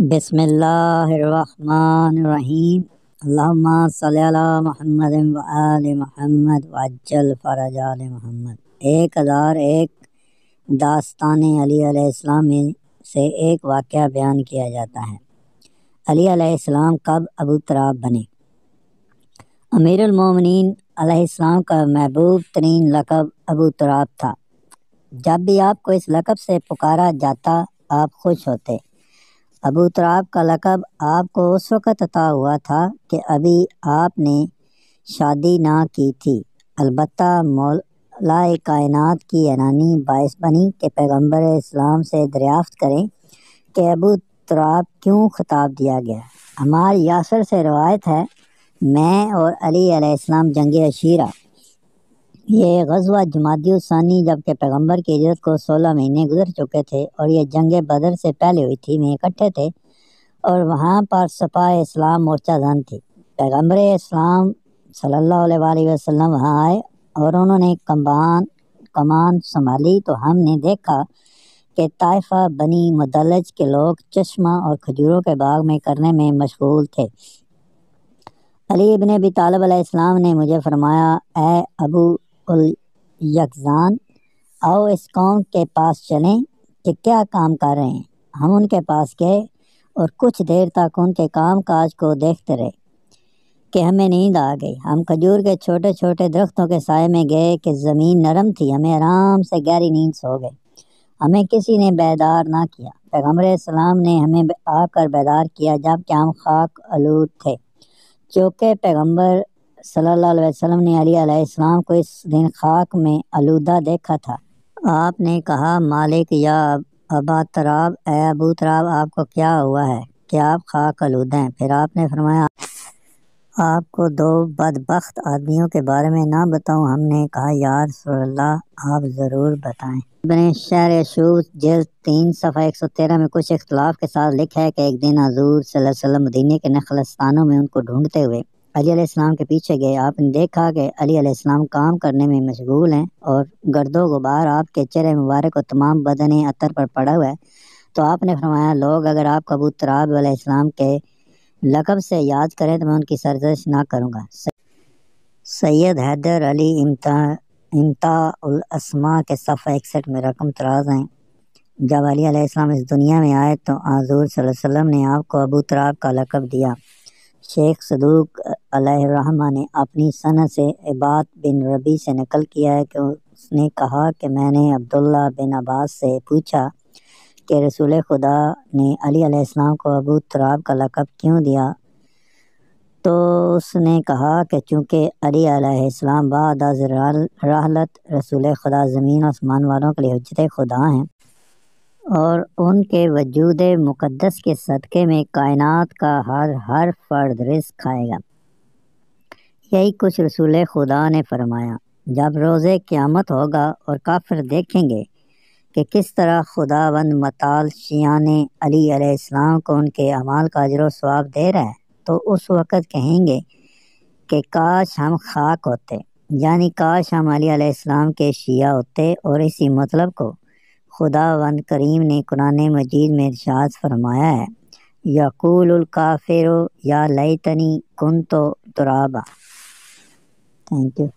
बसमीम अल्लाहुम्मा महमद महमद मोहम्मद आल वज्जल आल एक हज़ार एक दास्तान अली में से एक वाक़ बयान किया जाता है अली कब अबू तराब बने अमीरमिन इस्लाम का महबूब तरीन लकब अबू तराब था जब भी आपको इस लकब से पुकारा जाता आप खुश होते अबू तराब का लकब आपको उस वक़्त अता हुआ था कि अभी आपने शादी ना की थी अलबत् मौला कायनात की अनानी बायस बनी के पैगम्बर इस्लाम से दरियाफ़त करें कि अबू तराब क्यों खिताब दिया गया हमार यासर से रवायत है मैं और अली जंग अशीरा ये गजवा जमातनी जबकि पैगंबर की इजरत को सोलह महीने गुजर चुके थे और ये जंग बदर से पहले हुई थी में इकट्ठे थे और वहाँ पर सपा इस्लाम मोर्चा जान थी पैगम्बर इस्लाम सल्ला वसलम वहाँ आए और उन्होंने कमान कमान संभाली तो हमने देखा कि ताइफा बनी मुदलज के लोग चश्मा और खजूरों के बाग में करने में मशगूल थे अली इबन अबी तालब इस्लाम ने मुझे फरमाया ए अबू बिल्कुल यकजान आओ इस कौम के पास चलें कि क्या काम कर रहे हैं हम उनके पास गए और कुछ देर तक उनके काम काज को देखते रहे कि हमें नींद आ गई हम खजूर के छोटे छोटे दरख्तों के साय में गए कि ज़मीन नरम थी हमें आराम से गहरी नींद सो गए हमें किसी ने बेदार ना किया पैगम्बर सलाम ने हमें आकर बेदार किया जबकि हम खाक आलूद थे चौके पैगम्बर सल्लाम ने अलीम को इस दिन खाक में आलूदा देखा था आपने कहा मालिक या अबा तराब ए अबू तराब आपको क्या हुआ है क्या आप खाक आलूदा हैं फिर आपने फरमाया आपको दो बदबخت आदमियों के बारे में ना बताऊं हमने कहा यार सल्ला आप ज़रूर बताएं अपने शहर शूब जल तीन सफ़ा एक सौ तेरह में कुछ इख्तलाफ के साथ लिखा है कि एक दिन हजूर सल्लल्लाहु अलैहि वसल्लम मदीने के नखलस्तानों में उनको ढूंढते हुए अली के पीछे गए आपने देखा कि अली काम करने में मशगूल हैं और गर्दो गुबार आपके चेहरे मुबारक और तमाम बदन अतर पर पड़ा हुआ है तो आपने फरमाया लोग अगर आप आब इस्लाम के लकब से याद करें तो मैं उनकी सरजश ना करूँगा सैयद हैदर अली इमता इमतासमा के सफ़ा इकसठ में रकम तराज हैं जब अली इस्लाम इस दुनिया में आए तो आजूर वसल्लम ने आपको अबू तराब का लकब दिया शेख सदूक ने अपनी सन से इबाद बिन रबी से नकल किया है कि उसने कहा कि मैंने अब्दुल्ला बिन अब्बास से पूछा कि रसूल खुदा ने अली को अबू तराब का लकब क्यों दिया तो उसने कहा कि चूँकि अली अलैहिस्सलाम बाद रसूल खुदा ज़मीन आसमान वालों के लिए हजरत खुदा हैं और उनके वजूद मुक़दस के सदक़े में कायनात का हर हर फर्द रिस खाएगा यही कुछ रसूल खुदा ने फरमाया जब रोज़ क़्यामत होगा और काफिर देखेंगे कि किस तरह बंद मताल शियान अली इस्लाम को उनके अमाल का अजर स्वाब दे रहा है तो उस वक़्त कहेंगे कि काश हम खाक होते यानी काश हम अली के शिया होते और इसी मतलब को खुदा करीम ने कुरान मजीद में इर्शाद फरमाया है यकूल काफिर या लई तनी कुन तो तुराबा थैंक यू